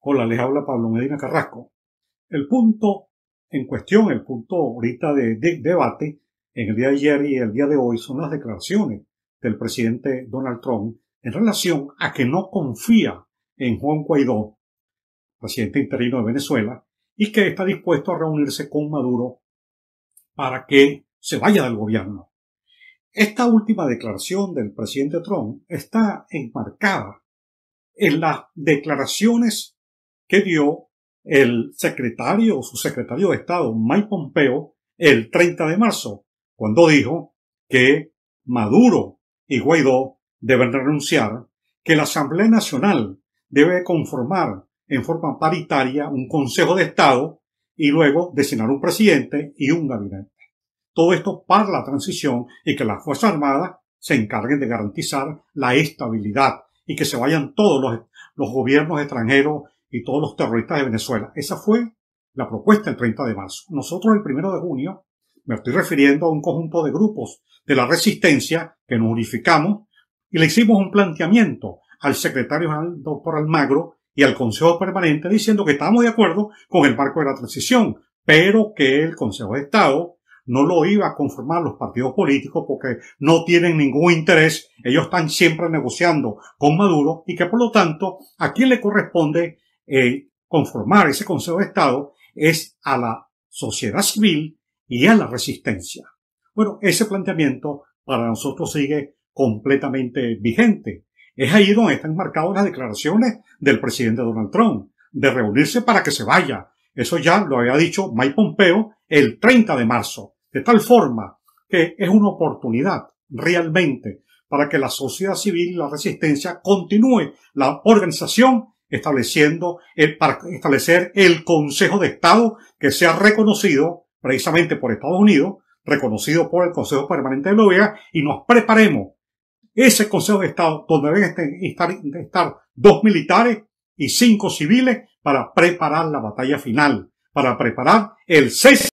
Hola, les habla Pablo Medina Carrasco. El punto en cuestión, el punto ahorita de, debate en el día de ayer y el día de hoy son las declaraciones del presidente Donald Trump en relación a que no confía en Juan Guaidó, presidente interino de Venezuela, y que está dispuesto a reunirse con Maduro para que se vaya del gobierno. Esta última declaración del presidente Trump está enmarcada en las declaraciones que dio el secretario o su secretario de Estado, Mike Pompeo, el 30 de marzo, cuando dijo que Maduro y Guaidó deben renunciar, que la Asamblea Nacional debe conformar en forma paritaria un Consejo de Estado y luego designar un presidente y un gabinete. Todo esto para la transición y que las Fuerzas Armadas se encarguen de garantizar la estabilidad y que se vayan todos los gobiernos extranjeros y todos los terroristas de Venezuela. Esa fue la propuesta el 30 de marzo. Nosotros el 1 de junio, me estoy refiriendo a un conjunto de grupos de la resistencia que nos unificamos y le hicimos un planteamiento al secretario general, doctor Almagro, y al Consejo Permanente diciendo que estamos de acuerdo con el marco de la transición, pero que el Consejo de Estado no lo iba a conformar los partidos políticos porque no tienen ningún interés, ellos están siempre negociando con Maduro y que por lo tanto a quién le corresponde eh, conformar ese Consejo de Estado es a la sociedad civil y a la resistencia. Bueno, ese planteamiento para nosotros sigue completamente vigente. Es ahí donde están marcadas las declaraciones del presidente Donald Trump, de reunirse para que se vaya. Eso ya lo había dicho Mike Pompeo el 30 de marzo. De tal forma que es una oportunidad realmente para que la sociedad civil y la resistencia continúe la organización estableciendo el, para establecer el Consejo de Estado que sea reconocido precisamente por Estados Unidos, reconocido por el Consejo Permanente de la OEA, y nos preparemos ese Consejo de Estado donde deben este, estar, estar dos militares y cinco civiles para preparar la batalla final, para preparar el cese